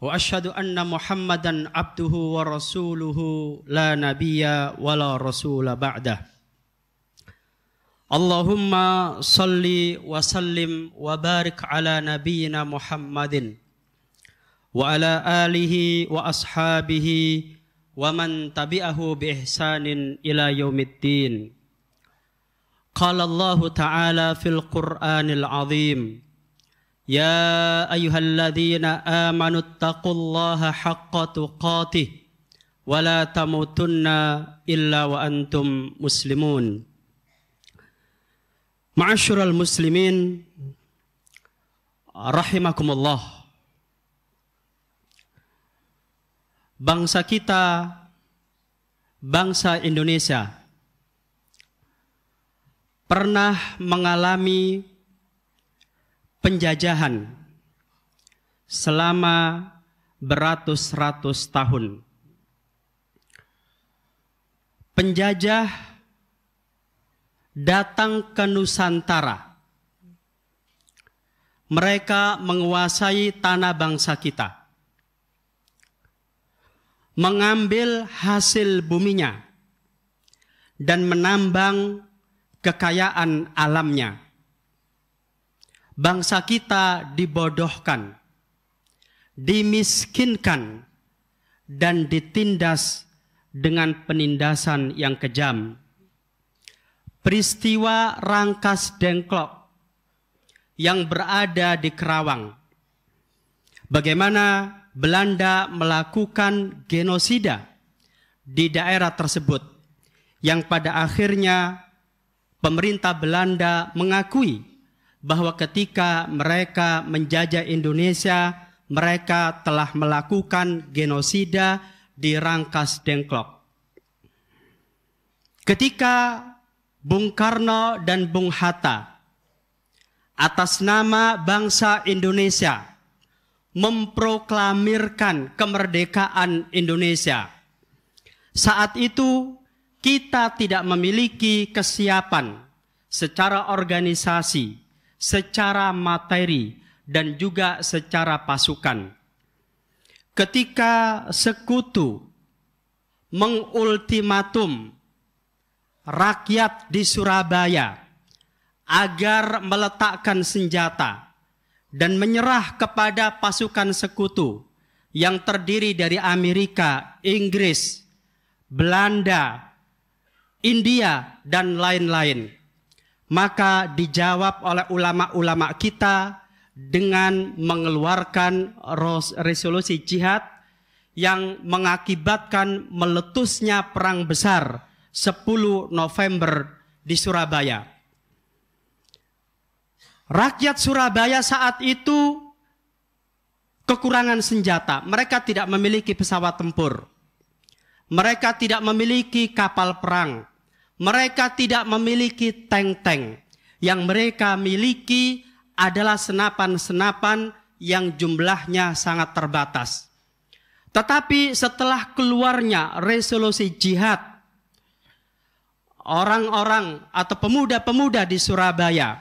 واشهد ان محمدا عبده ورسوله لا نبي ولا رسول بعده اللهم صل وسلم وبارك على نبينا محمد وعلى اله واصحابه ومن تبعه باحسان الى يوم الدين قال الله تعالى في القران العظيم يا أيها الذين آمنوا اتقوا الله حق تقاته ولا تموتن إلا وأنتم مسلمون معشر المسلمين رحمكم الله bangsa kita bangsa Indonesia pernah mengalami penjajahan selama beratus-ratus tahun. Penjajah datang ke Nusantara. Mereka menguasai tanah bangsa kita. Mengambil hasil buminya dan menambang kekayaan alamnya bangsa kita dibodohkan, dimiskinkan, dan ditindas dengan penindasan yang kejam. Peristiwa rangkas dengklok yang berada di Kerawang. Bagaimana Belanda melakukan genosida di daerah tersebut yang pada akhirnya pemerintah Belanda mengakui bahwa ketika mereka menjajah Indonesia, mereka telah melakukan genosida di Rangkas Dengklok. Ketika Bung Karno dan Bung Hatta atas nama bangsa Indonesia memproklamirkan kemerdekaan Indonesia. Saat itu kita tidak memiliki kesiapan secara organisasi secara materi dan juga secara pasukan. Ketika sekutu mengultimatum rakyat di Surabaya agar meletakkan senjata dan menyerah kepada pasukan sekutu yang terdiri dari Amerika, Inggris, Belanda, India, dan lain-lain maka dijawab oleh ulama-ulama kita dengan mengeluarkan resolusi jihad yang mengakibatkan meletusnya perang besar 10 November di Surabaya. Rakyat Surabaya saat itu kekurangan senjata. Mereka tidak memiliki pesawat tempur. Mereka tidak memiliki kapal perang. Mereka tidak memiliki tank-tank. Yang mereka miliki adalah senapan-senapan yang jumlahnya sangat terbatas. Tetapi setelah keluarnya resolusi jihad, orang-orang atau pemuda-pemuda di Surabaya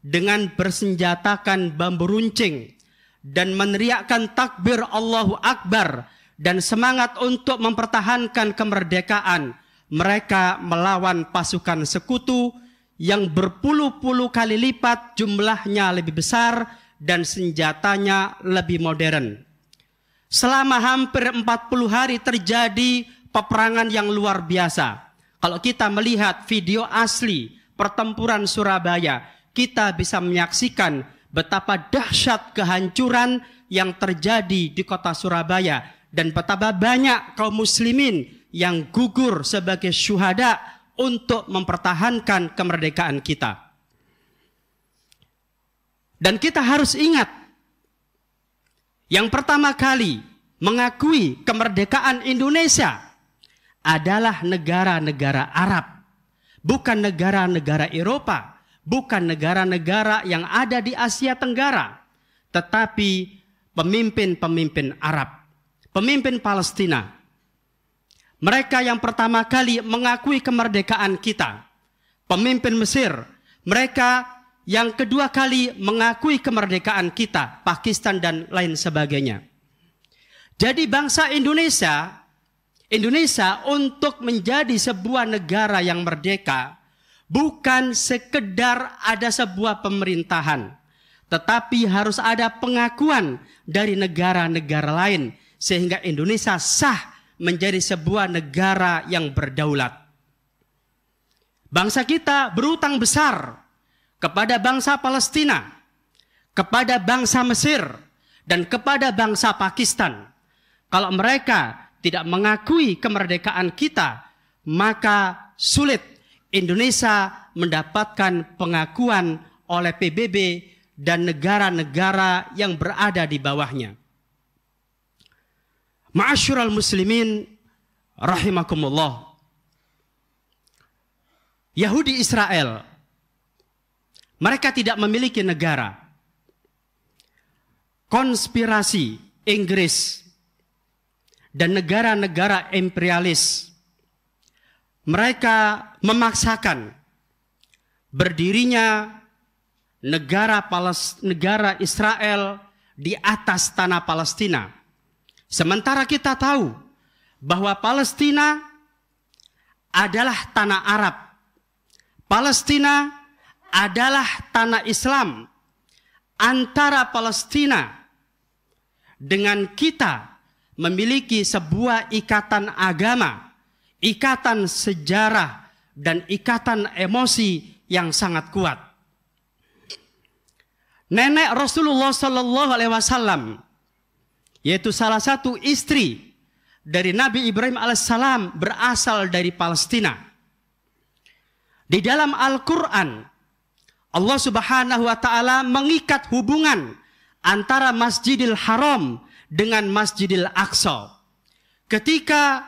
dengan bersenjatakan bambu runcing dan meneriakkan takbir Allahu Akbar dan semangat untuk mempertahankan kemerdekaan mereka melawan pasukan sekutu yang berpuluh-puluh kali lipat jumlahnya lebih besar dan senjatanya lebih modern. Selama hampir 40 hari terjadi peperangan yang luar biasa. Kalau kita melihat video asli pertempuran Surabaya, kita bisa menyaksikan betapa dahsyat kehancuran yang terjadi di kota Surabaya dan betapa banyak kaum muslimin yang gugur sebagai syuhada untuk mempertahankan kemerdekaan kita. Dan kita harus ingat, yang pertama kali mengakui kemerdekaan Indonesia adalah negara-negara Arab, bukan negara-negara Eropa, bukan negara-negara yang ada di Asia Tenggara, tetapi pemimpin-pemimpin Arab, pemimpin Palestina, mereka yang pertama kali mengakui kemerdekaan kita. Pemimpin Mesir, mereka yang kedua kali mengakui kemerdekaan kita, Pakistan dan lain sebagainya. Jadi bangsa Indonesia, Indonesia untuk menjadi sebuah negara yang merdeka, bukan sekedar ada sebuah pemerintahan, tetapi harus ada pengakuan dari negara-negara lain sehingga Indonesia sah menjadi sebuah negara yang berdaulat. Bangsa kita berutang besar kepada bangsa Palestina, kepada bangsa Mesir, dan kepada bangsa Pakistan. Kalau mereka tidak mengakui kemerdekaan kita, maka sulit Indonesia mendapatkan pengakuan oleh PBB dan negara-negara yang berada di bawahnya. Ma'asyiral muslimin rahimakumullah. Yahudi Israel mereka tidak memiliki negara. Konspirasi Inggris dan negara-negara imperialis mereka memaksakan berdirinya negara Palest, negara Israel di atas tanah Palestina Sementara kita tahu bahwa Palestina adalah tanah Arab. Palestina adalah tanah Islam. Antara Palestina dengan kita memiliki sebuah ikatan agama, ikatan sejarah, dan ikatan emosi yang sangat kuat. Nenek Rasulullah Sallallahu Alaihi Wasallam yaitu salah satu istri dari Nabi Ibrahim alaihissalam berasal dari Palestina. Di dalam Al-Quran, Allah subhanahu wa ta'ala mengikat hubungan antara Masjidil Haram dengan Masjidil Aqsa. Ketika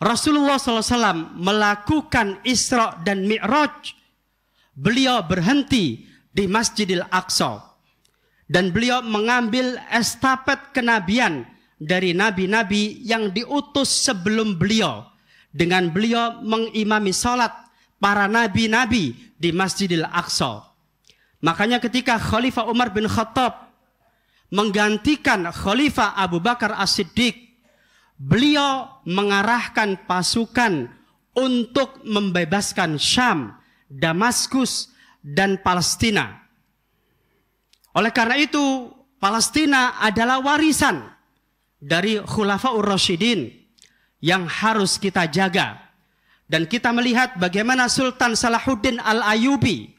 Rasulullah SAW melakukan Isra dan Mi'raj, beliau berhenti di Masjidil Aqsa dan beliau mengambil estafet kenabian dari nabi-nabi yang diutus sebelum beliau dengan beliau mengimami salat para nabi-nabi di Masjidil Aqsa. Makanya ketika Khalifah Umar bin Khattab menggantikan Khalifah Abu Bakar As-Siddiq, beliau mengarahkan pasukan untuk membebaskan Syam, Damaskus, dan Palestina. Oleh karena itu, Palestina adalah warisan dari Khulafaur Rasyidin yang harus kita jaga. Dan kita melihat bagaimana Sultan Salahuddin Al-Ayubi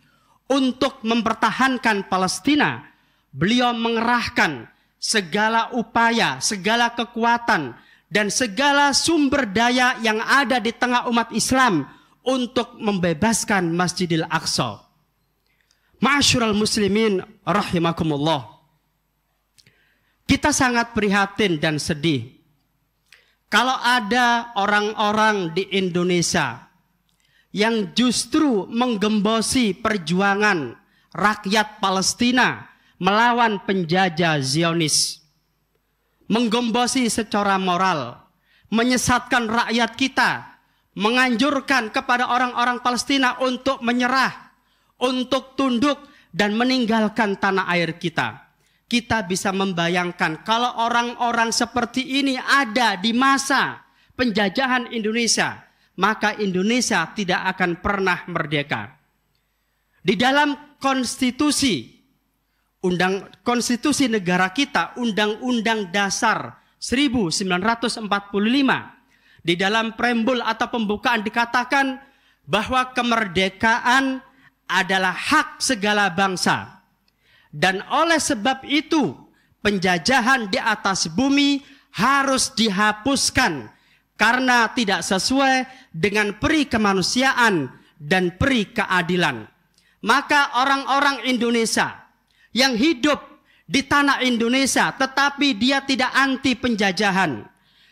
untuk mempertahankan Palestina, beliau mengerahkan segala upaya, segala kekuatan, dan segala sumber daya yang ada di tengah umat Islam untuk membebaskan Masjidil Aqsa. Masyural muslimin rahimakumullah. Kita sangat prihatin dan sedih. Kalau ada orang-orang di Indonesia yang justru menggembosi perjuangan rakyat Palestina melawan penjajah Zionis. Menggembosi secara moral, menyesatkan rakyat kita, menganjurkan kepada orang-orang Palestina untuk menyerah untuk tunduk dan meninggalkan tanah air kita. Kita bisa membayangkan kalau orang-orang seperti ini ada di masa penjajahan Indonesia, maka Indonesia tidak akan pernah merdeka. Di dalam konstitusi undang konstitusi negara kita Undang-Undang Dasar 1945 di dalam preambul atau pembukaan dikatakan bahwa kemerdekaan adalah hak segala bangsa. Dan oleh sebab itu, penjajahan di atas bumi harus dihapuskan karena tidak sesuai dengan peri kemanusiaan dan peri keadilan. Maka orang-orang Indonesia yang hidup di tanah Indonesia tetapi dia tidak anti penjajahan,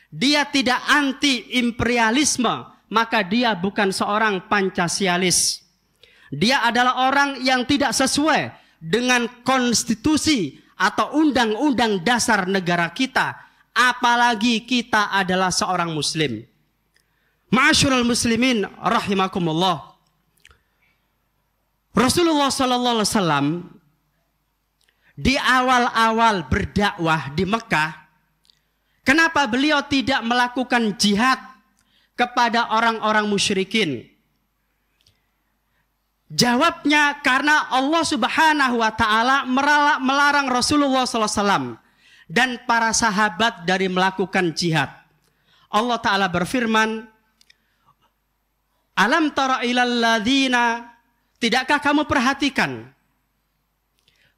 dia tidak anti imperialisme, maka dia bukan seorang Pancasialis. Dia adalah orang yang tidak sesuai dengan konstitusi atau undang-undang dasar negara kita, apalagi kita adalah seorang muslim. Ma'asyurul muslimin rahimakumullah. Rasulullah sallallahu alaihi wasallam di awal-awal berdakwah di Mekah, kenapa beliau tidak melakukan jihad kepada orang-orang musyrikin? Jawabnya karena Allah Subhanahu wa taala melarang Rasulullah SAW dan para sahabat dari melakukan jihad. Allah taala berfirman, "Alam tara ilal ladzina tidakkah kamu perhatikan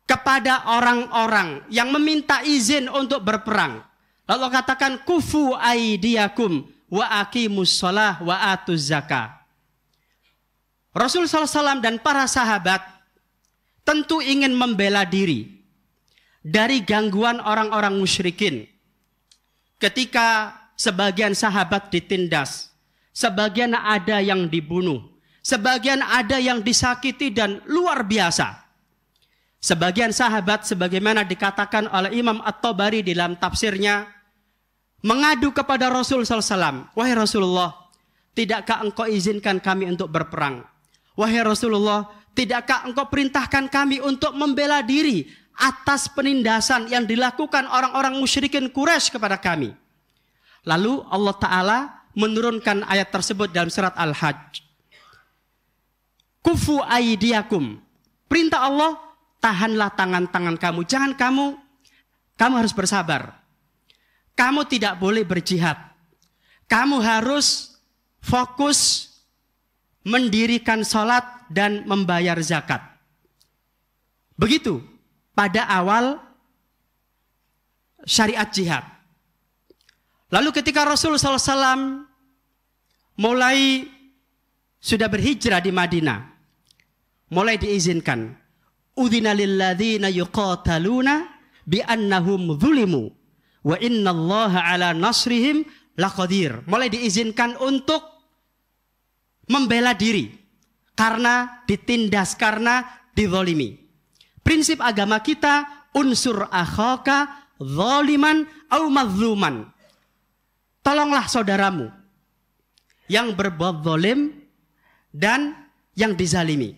kepada orang-orang yang meminta izin untuk berperang?" Lalu katakan kufu aidiakum wa aqimus shalah wa atuz zakah. Rasul SAW dan para sahabat tentu ingin membela diri dari gangguan orang-orang musyrikin. Ketika sebagian sahabat ditindas, sebagian ada yang dibunuh, sebagian ada yang disakiti dan luar biasa. Sebagian sahabat sebagaimana dikatakan oleh Imam At-Tabari dalam tafsirnya mengadu kepada Rasul SAW, "Wahai Rasulullah, tidakkah engkau izinkan kami untuk berperang?" Wahai Rasulullah, tidakkah engkau perintahkan kami untuk membela diri atas penindasan yang dilakukan orang-orang musyrikin Quraisy kepada kami? Lalu Allah Ta'ala menurunkan ayat tersebut dalam surat Al-Hajj. Kufu aidiakum. Perintah Allah, tahanlah tangan-tangan kamu. Jangan kamu, kamu harus bersabar. Kamu tidak boleh berjihad. Kamu harus fokus mendirikan sholat dan membayar zakat. Begitu pada awal syariat jihad. Lalu ketika Rasul SAW mulai sudah berhijrah di Madinah, mulai diizinkan. Udhina lilladhina yuqataluna biannahum zulimu wa inna allaha ala nasrihim laqadir. Mulai diizinkan untuk membela diri karena ditindas, karena dizolimi. Prinsip agama kita unsur akhoka zoliman au mazluman. Tolonglah saudaramu yang berbuat zolim dan yang dizalimi.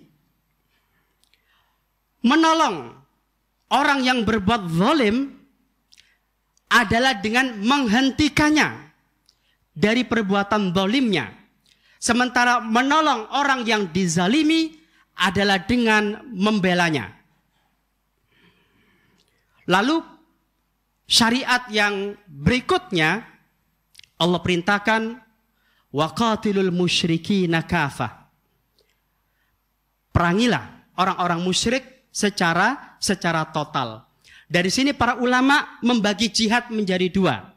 Menolong orang yang berbuat zolim adalah dengan menghentikannya dari perbuatan zolimnya Sementara menolong orang yang dizalimi adalah dengan membelanya. Lalu syariat yang berikutnya Allah perintahkan waqatilul musyriki nakafa. Perangilah orang-orang musyrik secara secara total. Dari sini para ulama membagi jihad menjadi dua.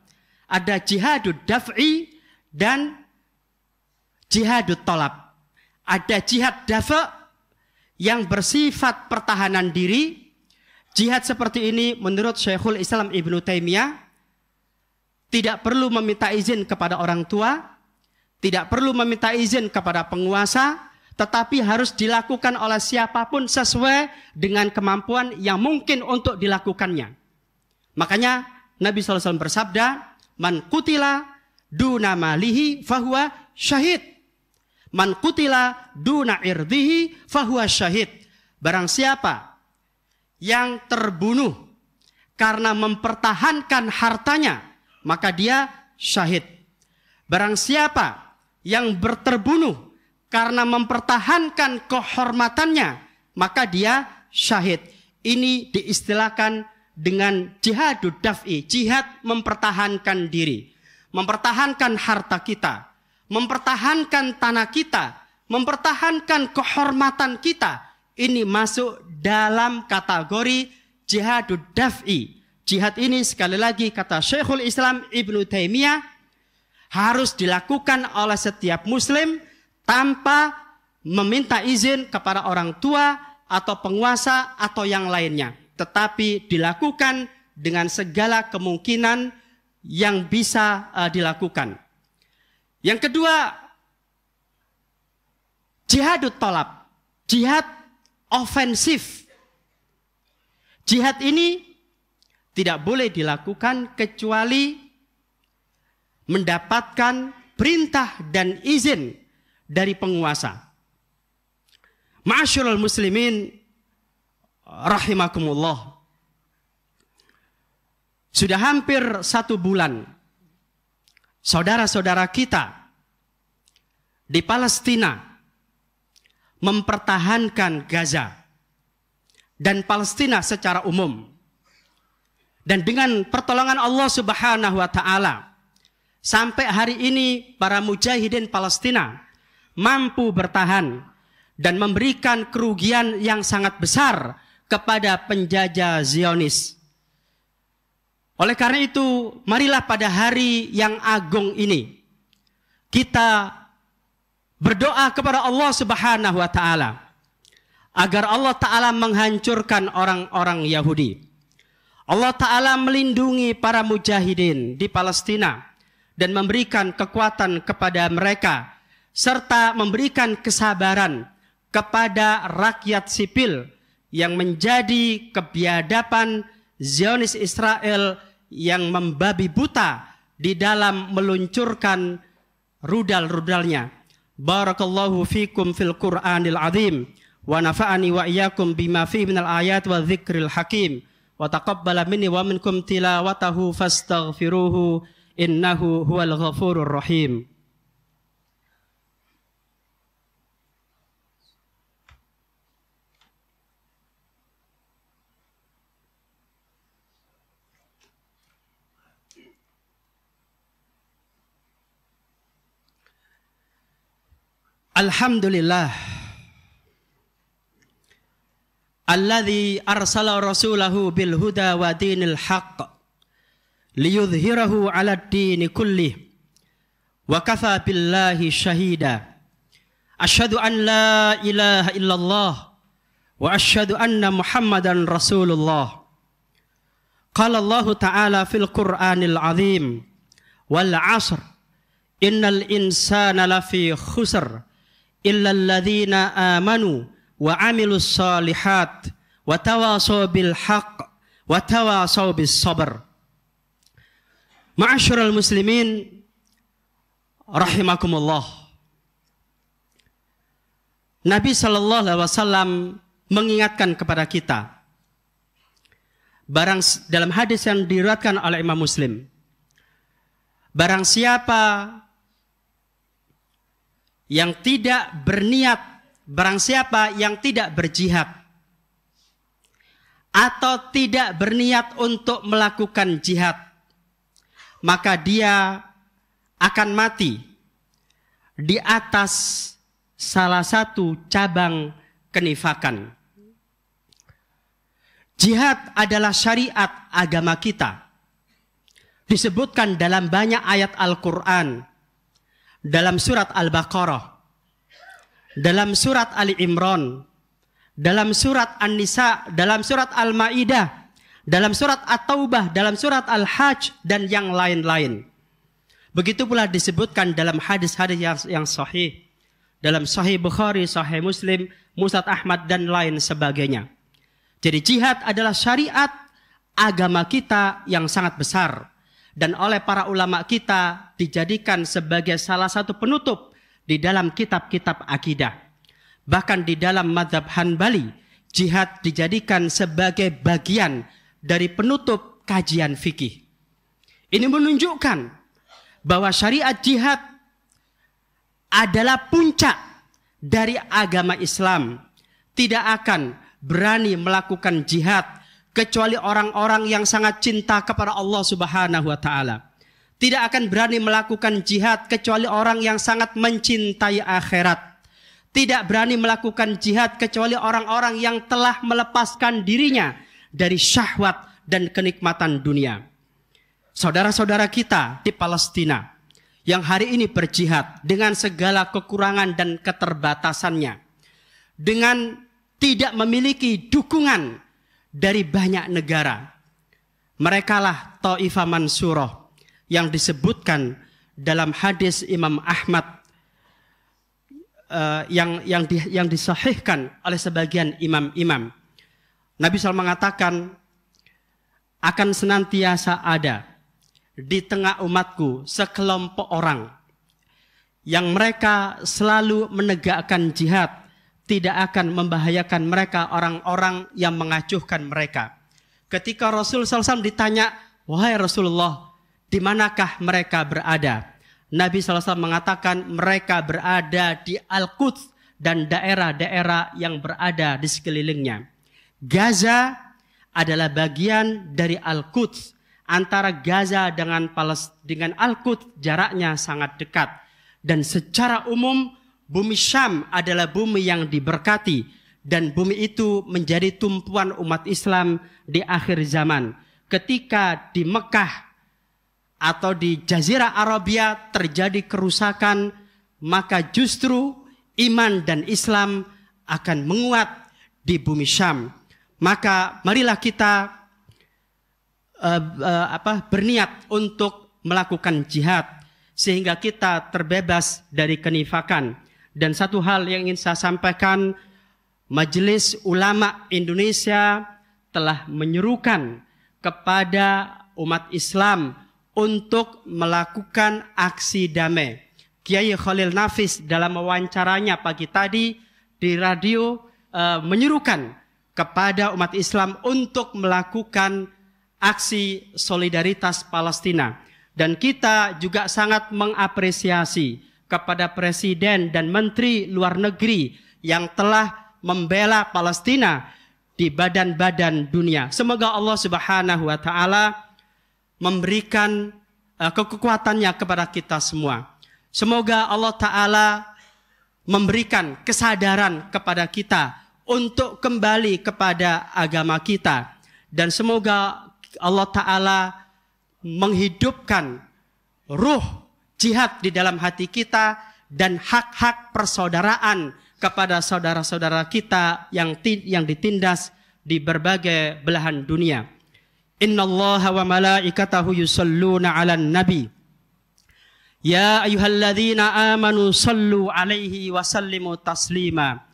Ada jihadud daf'i dan jihadut tolap. Ada jihad dafa yang bersifat pertahanan diri. Jihad seperti ini menurut Syekhul Islam Ibnu Taimiyah tidak perlu meminta izin kepada orang tua, tidak perlu meminta izin kepada penguasa, tetapi harus dilakukan oleh siapapun sesuai dengan kemampuan yang mungkin untuk dilakukannya. Makanya Nabi SAW bersabda, Man kutila dunamalihi fahuwa syahid. Man kutila duna irdihi fahuwa syahid. Barang siapa yang terbunuh karena mempertahankan hartanya, maka dia syahid. Barang siapa yang berterbunuh karena mempertahankan kehormatannya, maka dia syahid. Ini diistilahkan dengan jihadu daf'i, jihad mempertahankan diri, mempertahankan harta kita, mempertahankan tanah kita, mempertahankan kehormatan kita, ini masuk dalam kategori jihadud daf'i. Jihad ini sekali lagi kata Syekhul Islam Ibnu Taimiyah harus dilakukan oleh setiap muslim tanpa meminta izin kepada orang tua atau penguasa atau yang lainnya, tetapi dilakukan dengan segala kemungkinan yang bisa eh, dilakukan. Yang kedua, jihad tolap. Jihad ofensif. Jihad ini tidak boleh dilakukan kecuali mendapatkan perintah dan izin dari penguasa. Masyurul muslimin rahimakumullah. Sudah hampir satu bulan saudara-saudara kita di Palestina mempertahankan Gaza dan Palestina secara umum. Dan dengan pertolongan Allah Subhanahu wa taala sampai hari ini para mujahidin Palestina mampu bertahan dan memberikan kerugian yang sangat besar kepada penjajah Zionis. Oleh karena itu, marilah pada hari yang agung ini kita berdoa kepada Allah Subhanahu wa taala agar Allah taala menghancurkan orang-orang Yahudi. Allah taala melindungi para mujahidin di Palestina dan memberikan kekuatan kepada mereka serta memberikan kesabaran kepada rakyat sipil yang menjadi kebiadaban Zionis Israel yang membabi buta di dalam meluncurkan rudal-rudalnya بارك الله فيكم في القرآن العظيم ونفعني وإياكم بما فيه من الآيات والذكر الحكيم وتقبل مني ومنكم تلاوته فاستغفروه إنه هو الغفور الرحيم الحمد لله الذي أرسل رسوله بالهدى ودين الحق ليظهره على الدين كله وكفى بالله شهيدا أشهد أن لا إله إلا الله وأشهد أن محمدا رسول الله قال الله تعالى في القرآن العظيم والعصر إن الإنسان لفي خسر illalladzina amanu wa amilus salihat wa tawasaw bil haqq wa tawasaw bis sabr. Ma'asyiral muslimin rahimakumullah. Nabi sallallahu alaihi wasallam mengingatkan kepada kita barang dalam hadis yang diriwayatkan oleh Imam Muslim. Barang siapa yang tidak berniat barang siapa yang tidak berjihad atau tidak berniat untuk melakukan jihad maka dia akan mati di atas salah satu cabang kenifakan Jihad adalah syariat agama kita. Disebutkan dalam banyak ayat Al-Quran dalam surat Al-Baqarah, dalam surat Ali Imran, dalam surat An-Nisa, dalam surat Al-Maidah, dalam surat At-Taubah, dalam surat Al-Hajj dan yang lain-lain. Begitu pula disebutkan dalam hadis-hadis yang, yang sahih, dalam sahih Bukhari, sahih Muslim, Musad Ahmad dan lain sebagainya. Jadi jihad adalah syariat agama kita yang sangat besar dan oleh para ulama kita dijadikan sebagai salah satu penutup di dalam kitab-kitab akidah. Bahkan di dalam madhab Hanbali, jihad dijadikan sebagai bagian dari penutup kajian fikih. Ini menunjukkan bahwa syariat jihad adalah puncak dari agama Islam. Tidak akan berani melakukan jihad kecuali orang-orang yang sangat cinta kepada Allah Subhanahu wa taala. Tidak akan berani melakukan jihad kecuali orang yang sangat mencintai akhirat. Tidak berani melakukan jihad kecuali orang-orang yang telah melepaskan dirinya dari syahwat dan kenikmatan dunia. Saudara-saudara kita di Palestina yang hari ini berjihad dengan segala kekurangan dan keterbatasannya. Dengan tidak memiliki dukungan dari banyak negara. Merekalah Ta'ifa Mansurah yang disebutkan dalam hadis Imam Ahmad eh, yang yang di, yang disahihkan oleh sebagian imam-imam. Nabi SAW mengatakan akan senantiasa ada di tengah umatku sekelompok orang yang mereka selalu menegakkan jihad tidak akan membahayakan mereka orang-orang yang mengacuhkan mereka. Ketika Rasul SAW ditanya, wahai Rasulullah, di manakah mereka berada? Nabi SAW mengatakan mereka berada di Al-Quds dan daerah-daerah yang berada di sekelilingnya. Gaza adalah bagian dari Al-Quds. Antara Gaza dengan dengan Al-Quds jaraknya sangat dekat. Dan secara umum Bumi Syam adalah bumi yang diberkati dan bumi itu menjadi tumpuan umat Islam di akhir zaman. Ketika di Mekah atau di Jazirah Arabia terjadi kerusakan, maka justru iman dan Islam akan menguat di bumi Syam. Maka marilah kita uh, uh, apa berniat untuk melakukan jihad sehingga kita terbebas dari kenifakan dan satu hal yang ingin saya sampaikan, Majelis Ulama Indonesia telah menyerukan kepada umat Islam untuk melakukan aksi damai. Kiai Khalil Nafis dalam wawancaranya pagi tadi di radio e, menyerukan kepada umat Islam untuk melakukan aksi solidaritas Palestina. Dan kita juga sangat mengapresiasi kepada presiden dan menteri luar negeri yang telah membela Palestina di badan-badan dunia. Semoga Allah Subhanahu wa taala memberikan eh, kekuatannya kepada kita semua. Semoga Allah taala memberikan kesadaran kepada kita untuk kembali kepada agama kita dan semoga Allah taala menghidupkan ruh jihad di dalam hati kita dan hak-hak persaudaraan kepada saudara-saudara kita yang yang ditindas di berbagai belahan dunia. Inna Allah wa malaikatahu yusalluna ala nabi. Ya ayuhalladzina amanu sallu alaihi wa sallimu taslima.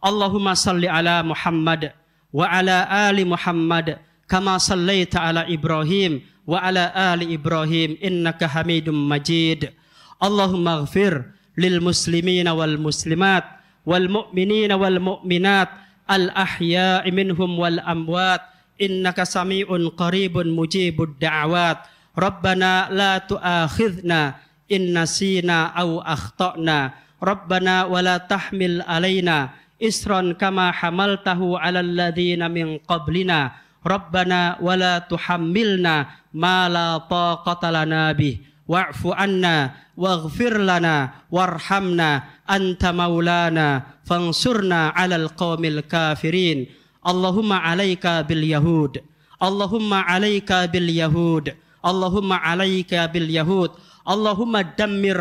Allahumma salli ala Muhammad wa ala ali Muhammad kama sallaita ala Ibrahim wa ala ali Ibrahim innaka Hamidum Majid. Allahumma ighfir lil muslimina wal muslimat wal mu'minina wal mu'minat al ahya'i minhum wal amwat innaka sami'un qaribun mujibud da'awat. Rabbana la tu'akhidna in nasina aw akhtana. Rabbana wa la tahmil alaina isran kama hamaltahu 'alal ladzina min qablina Rabbana wala tuhammilna ma la taqata lana bih wa'fu anna waghfir lana warhamna anta maulana fansurna 'alal qaumil kafirin Allahumma 'alaika bil yahud Allahumma 'alaika bil yahud Allahumma 'alaika bil yahud Allahumma dammir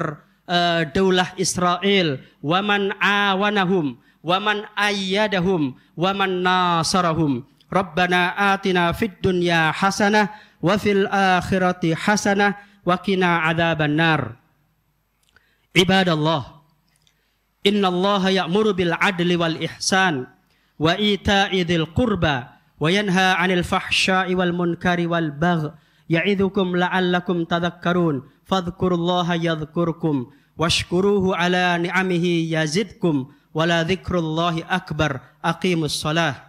uh, daulah Israel waman awanahum waman ayyadahum waman nasarahum Rabbana atina fid dunya hasanah wa fil akhirati hasanah wa qina adzaban nar. Ibadallah. Innallaha ya'muru bil adli wal ihsan wa ita'i dzil qurba wa yanha 'anil fahsya'i wal munkari wal bagh ya'idzukum la'allakum tadhakkarun fadhkurullaha yadhkurkum washkuruhu ala ni'amihi yazidkum wala dzikrullahi akbar aqimus salah